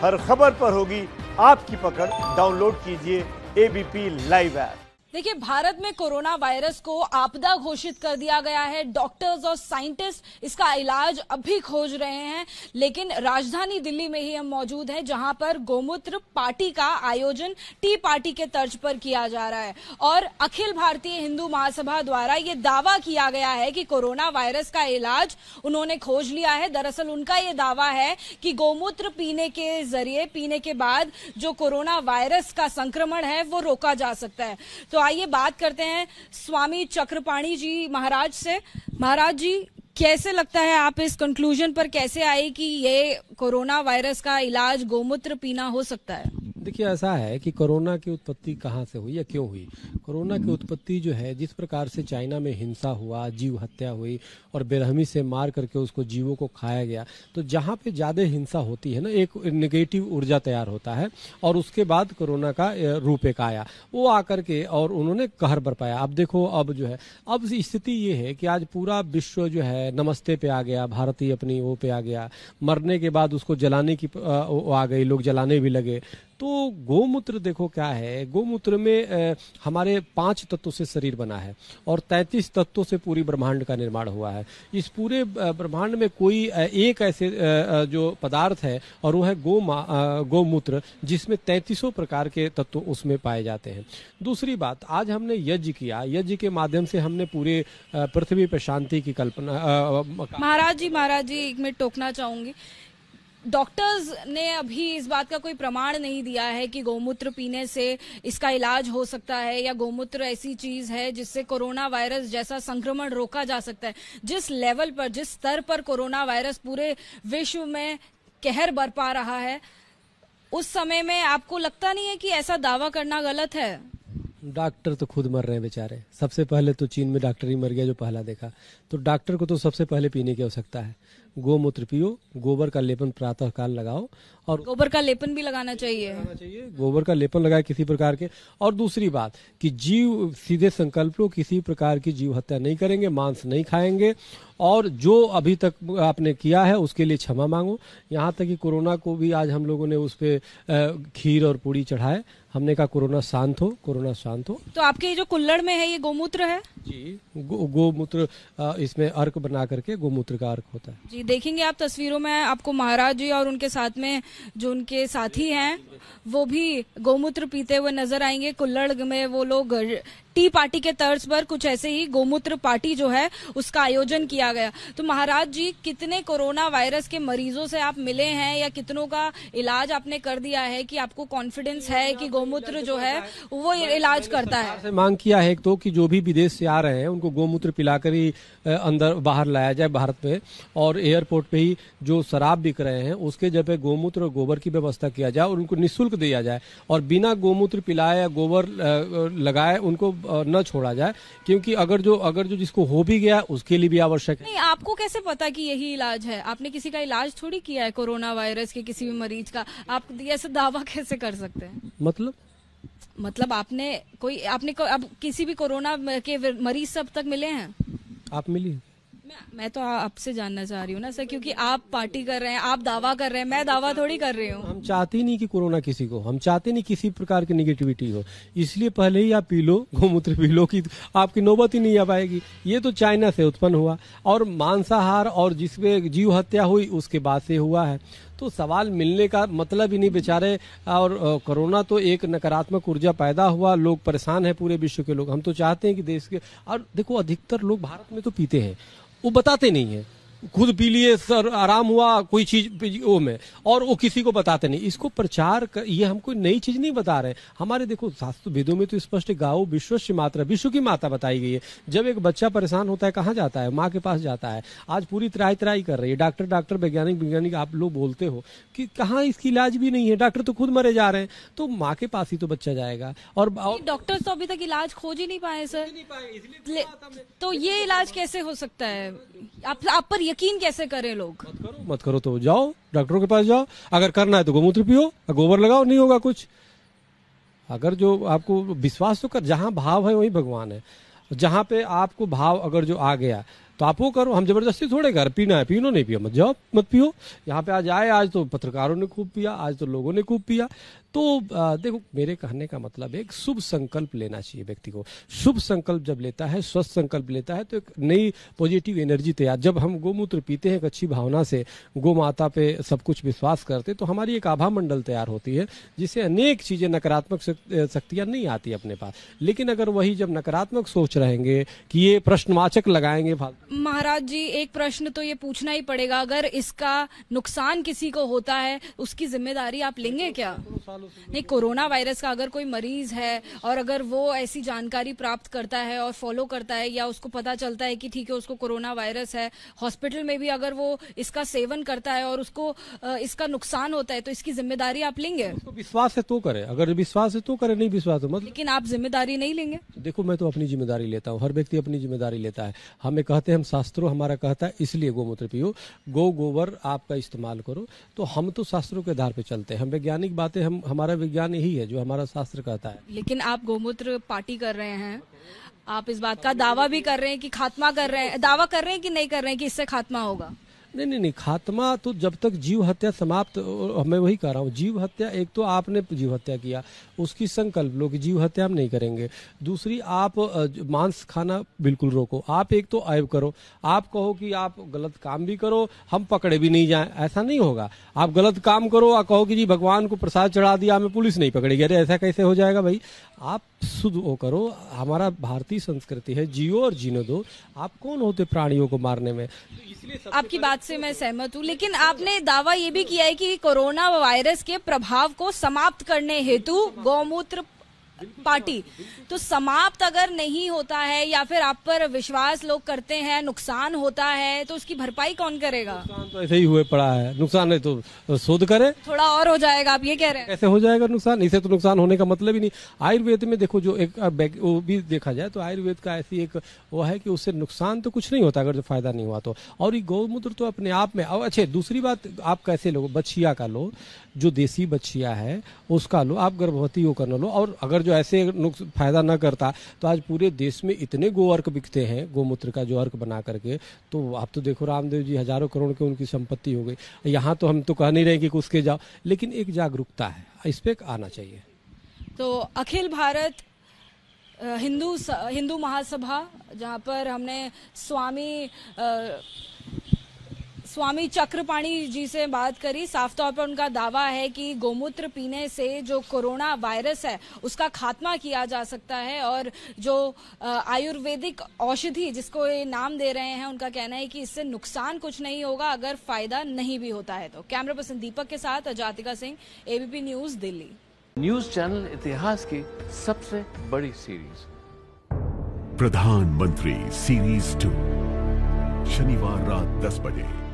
हर खबर पर होगी आपकी पकड़ डाउनलोड कीजिए एबीपी लाइव ऐप देखिए भारत में कोरोना वायरस को आपदा घोषित कर दिया गया है डॉक्टर्स और साइंटिस्ट इसका इलाज अभी खोज रहे हैं लेकिन राजधानी दिल्ली में ही हम मौजूद हैं जहां पर गोमूत्र पार्टी का आयोजन टी पार्टी के तर्ज पर किया जा रहा है और अखिल भारतीय हिंदू महासभा द्वारा ये दावा किया गया है कि कोरोना वायरस का इलाज उन्होंने खोज लिया है दरअसल उनका ये दावा है कि गोमूत्र पीने के जरिए पीने के बाद जो कोरोना वायरस का संक्रमण है वो रोका जा सकता है तो आइए बात करते हैं स्वामी चक्रपाणी जी महाराज से महाराज जी कैसे लगता है आप इस कंक्लूजन पर कैसे आए कि ये कोरोना वायरस का इलाज गोमूत्र पीना हो सकता है देखिए ऐसा है कि कोरोना की उत्पत्ति कहाँ से हुई या क्यों हुई कोरोना की उत्पत्ति जो है जिस प्रकार से चाइना में हिंसा हुआ जीव हत्या हुई और बेरहमी से मार करके उसको जीवों को खाया गया तो जहाँ पे ज़्यादा हिंसा होती है ना एक निगेटिव ऊर्जा तैयार होता है और उसके बाद कोरोना का रूप एक आया वो आकर के और उन्होंने कहर बरपाया अब देखो अब जो है अब स्थिति ये है कि आज पूरा विश्व जो है नमस्ते पे आ गया भारतीय अपनी वो पे आ गया मरने के बाद उसको जलाने की आ गई लोग जलाने भी लगे तो गोमूत्र देखो क्या है गोमूत्र में हमारे पांच तत्वों से शरीर बना है और तैतीस तत्वों से पूरी ब्रह्मांड का निर्माण हुआ है इस पूरे ब्रह्मांड में कोई एक ऐसे जो पदार्थ है और वो है गो गोमूत्र जिसमें तैतीसों प्रकार के तत्व उसमें पाए जाते हैं दूसरी बात आज हमने यज्ञ किया यज्ञ के माध्यम से हमने पूरे पृथ्वी पर शांति की कल्पना महाराज जी महाराज जी एक मिनट टोकना चाहूंगी डॉक्टर्स ने अभी इस बात का कोई प्रमाण नहीं दिया है कि गोमूत्र पीने से इसका इलाज हो सकता है या गोमूत्र ऐसी चीज है जिससे कोरोना वायरस जैसा संक्रमण रोका जा सकता है जिस लेवल पर जिस स्तर पर कोरोना वायरस पूरे विश्व में कहर बरपा रहा है उस समय में आपको लगता नहीं है कि ऐसा दावा करना गलत है डॉक्टर तो खुद मर रहे हैं बेचारे सबसे पहले तो चीन में डॉक्टर ही मर गया जो पहला देखा तो डॉक्टर को तो सबसे पहले पीने की आवश्यकता है गोमूत्र पियो गोबर का लेपन प्रातः काल लगाओ और गोबर का लेपन भी लगाना चाहिए लगाना चाहिए गोबर का लेपन लगाए किसी प्रकार के और दूसरी बात कि जीव सीधे संकल्प लो किसी प्रकार की जीव हत्या नहीं करेंगे मांस नहीं खाएंगे और जो अभी तक आपने किया है उसके लिए क्षमा मांगो यहाँ तक कि कोरोना को भी आज हम लोगों ने उस पर खीर और पूड़ी चढ़ाए हमने कहा कोरोना शांत हो कोरोना शांत हो तो आपके जो कुल्लड़ में है ये गोमूत्र है जी गो, गोमूत्र इसमें अर्क बना करके गोमूत्र का अर्क होता है जी देखेंगे आप तस्वीरों में आपको महाराज जी और उनके साथ में जो उनके साथी हैं वो भी गोमूत्र पीते हुए नजर आएंगे कुल्लड़ में वो लोग टी पार्टी के तर्ज पर कुछ ऐसे ही गोमूत्र पार्टी जो है उसका आयोजन किया गया तो महाराज जी कितने कोरोना वायरस के मरीजों से आप मिले हैं या कितनों का इलाज आपने कर दिया है कि आपको कॉन्फिडेंस है कि गोमूत्र जो है वो इलाज करता है मांग किया है तो कि जो भी विदेश से आ रहे हैं उनको गोमूत्र पिलाकर ही अंदर बाहर लाया जाए भारत में और एयरपोर्ट पे ही जो शराब बिक रहे हैं उसके जगह गोमूत्र और गोबर की व्यवस्था किया जाए और उनको निःशुल्क दिया जाए और बिना गोमूत्र पिलाए या गोबर लगाए उनको न छोड़ा जाए क्योंकि अगर जो अगर जो जिसको हो भी गया उसके लिए भी आवश्यक है नहीं आपको कैसे पता कि यही इलाज है आपने किसी का इलाज थोड़ी किया है कोरोना वायरस के किसी भी मरीज का आप ऐसा दावा कैसे कर सकते हैं मतलब मतलब आपने कोई आपने को, अब किसी भी कोरोना के मरीज से अब तक मिले हैं आप मिली मैं तो आपसे जानना चाह रही हूँ ना सर क्योंकि आप पार्टी कर रहे हैं आप दावा कर रहे हैं मैं दावा थोड़ी कर रही हूँ हम चाहते नहीं कि कोरोना किसी को हम चाहते नहीं किसी प्रकार की निगेटिविटी हो इसलिए पहले ही आप पी लो गोमूत्र पी लो की आपकी नौबत ही नहीं आ पाएगी ये तो चाइना से उत्पन्न हुआ और मांसाहार और जिसमें जीव हत्या हुई उसके बाद से हुआ है तो सवाल मिलने का मतलब ही नहीं बेचारे और कोरोना तो एक नकारात्मक ऊर्जा पैदा हुआ लोग परेशान है पूरे विश्व के लोग हम तो चाहते हैं कि देश के और देखो अधिकतर लोग भारत में तो पीते हैं वो बताते नहीं है खुद पी लिए सर आराम हुआ कोई चीज वो में और वो किसी को बताते नहीं इसको प्रचार कर, ये हम कोई नई चीज नहीं बता रहे हमारे देखो शास्त्र वेदों में तो स्पष्ट गाओ विश्व की मात्रा विश्व की माता बताई गई है जब एक बच्चा परेशान होता है कहाँ जाता है माँ के पास जाता है आज पूरी त्राई त्राई कर रही है डॉक्टर डॉक्टर वैज्ञानिक वैज्ञानिक आप लोग बोलते हो कि कहाँ इसकी इलाज भी नहीं है डॉक्टर तो खुद मरे जा रहे हैं तो माँ के पास ही तो बच्चा जाएगा और डॉक्टर तो अभी तक इलाज खोज ही नहीं पाए सर तो, तो ये तो इलाज कैसे हो सकता है आप पर यकीन कैसे करें लोग मत करो मत करो तो जाओ डॉक्टरों के पास जाओ अगर करना है तो गोमूत्र पियो गोबर लगाओ नहीं होगा कुछ अगर जो आपको विश्वास तो कर जहाँ भाव है वही भगवान है जहाँ पे आपको भाव अगर जो आ गया तो आप वो करो हम जबरदस्ती थोड़े घर पीना है पीनो नहीं पियो मत जाओ मत पियो यहाँ पे आज आए आज तो पत्रकारों ने खूब पिया आज तो लोगों ने खूब पिया तो आ, देखो मेरे कहने का मतलब एक शुभ संकल्प लेना चाहिए व्यक्ति को शुभ संकल्प जब लेता है स्वस्थ संकल्प लेता है तो एक नई पॉजिटिव एनर्जी तैयार जब हम गोमूत्र पीते हैं एक अच्छी भावना से गो माता पे सब कुछ विश्वास करते तो हमारी एक आभा मंडल तैयार होती है जिससे अनेक चीजें नकारात्मक शक्तियां नहीं आती अपने पास लेकिन अगर वही जब नकारात्मक सोच रहेंगे कि ये प्रश्नवाचक लगाएंगे फालतू महाराज जी एक प्रश्न तो ये पूछना ही पड़ेगा अगर इसका नुकसान किसी को होता है उसकी जिम्मेदारी आप लेंगे क्या नहीं कोरोना वायरस का अगर कोई मरीज है और अगर वो ऐसी जानकारी प्राप्त करता है और फॉलो करता है या उसको पता चलता है कि ठीक है उसको कोरोना वायरस है हॉस्पिटल में भी अगर वो इसका सेवन करता है और उसको इसका नुकसान होता है तो इसकी जिम्मेदारी आप लेंगे विश्वास है तो करे अगर विश्वास है तो करे नहीं विश्वास हो मतलब लेकिन आप जिम्मेदारी नहीं लेंगे देखो मैं तो अपनी जिम्मेदारी लेता हूँ हर व्यक्ति अपनी जिम्मेदारी लेता है हमें कहते हैं हम शास्त्रों हमारा कहता है इसलिए गोमूत्र पियो गो गोबर आपका इस्तेमाल करो तो हम तो शास्त्रों के आधार पर चलते हैं हम वैज्ञानिक बातें हम हमारा विज्ञान ही है जो हमारा शास्त्र कहता है लेकिन आप गोमूत्र पार्टी कर रहे हैं आप इस बात का दावा भी कर रहे हैं कि खात्मा कर रहे हैं दावा कर रहे हैं कि नहीं कर रहे हैं कि इससे खात्मा होगा नहीं नहीं नहीं खात्मा तो जब तक जीव हत्या समाप्त मैं वही कह रहा हूँ जीव हत्या एक तो आपने जीव हत्या किया उसकी संकल्प लो कि जीव हत्या हम नहीं करेंगे दूसरी आप मांस खाना बिल्कुल रोको आप एक तो आय करो आप कहो कि आप गलत काम भी करो हम पकड़े भी नहीं जाए ऐसा नहीं होगा आप गलत काम करो और कहो कि जी भगवान को प्रसाद चढ़ा दिया हमें पुलिस नहीं पकड़ेगी अरे ऐसा कैसे हो जाएगा भाई आप शुद्ध वो करो हमारा भारतीय संस्कृति है जियो और जीने दो आप कौन होते प्राणियों को मारने में तो आपकी बात से मैं सहमत हूँ लेकिन आपने दावा ये भी किया है कि कोरोना वायरस के प्रभाव को समाप्त करने हेतु गौमूत्र पार्टी तो समाप्त अगर नहीं होता है या फिर आप पर विश्वास लोग करते हैं नुकसान होता है तो उसकी भरपाई कौन करेगा नुकसान तो ऐसे ही हुए पड़ा है नुकसान है तो शोध करें थोड़ा और हो जाएगा आप ये कह रहे हैं ऐसे हो जाएगा नुकसान इसे तो नुकसान होने का मतलब ही नहीं आयुर्वेद में देखो जो एक वो भी देखा जाए तो आयुर्वेद का ऐसी एक वो है की उससे नुकसान तो कुछ नहीं होता अगर जो फायदा नहीं हुआ तो और ये गौमूत्र तो अपने आप में और अच्छे दूसरी बात आप कैसे लोग बछिया का लो जो देसी बछिया है उसका लो आप गर्भवती होकर लो और अगर जो ऐसे फायदा ना करता तो आज पूरे देश में इतने गो अर्क बिकते हैं गोमूत्र का जो अर्क बना करके तो आप तो देखो रामदेव जी हजारों करोड़ के उनकी संपत्ति हो गई यहाँ तो हम तो कह नहीं रहे कि उसके जाओ लेकिन एक जागरूकता है इस पर आना चाहिए तो अखिल भारत हिंदू हिंदू महासभा जहाँ पर हमने स्वामी स्वामी चक्रपाणी जी से बात करी साफ तौर पर उनका दावा है कि गोमूत्र पीने से जो कोरोना वायरस है उसका खात्मा किया जा सकता है और जो आयुर्वेदिक औषधि जिसको ये नाम दे रहे हैं उनका कहना है कि इससे नुकसान कुछ नहीं होगा अगर फायदा नहीं भी होता है तो कैमरा पर्सन दीपक के साथ Ajatika Singh ABP News Delhi news channel इतिहास की सबसे बड़ी सीरीज प्रधानमंत्री सीरीज टू शनिवार रात दस बजे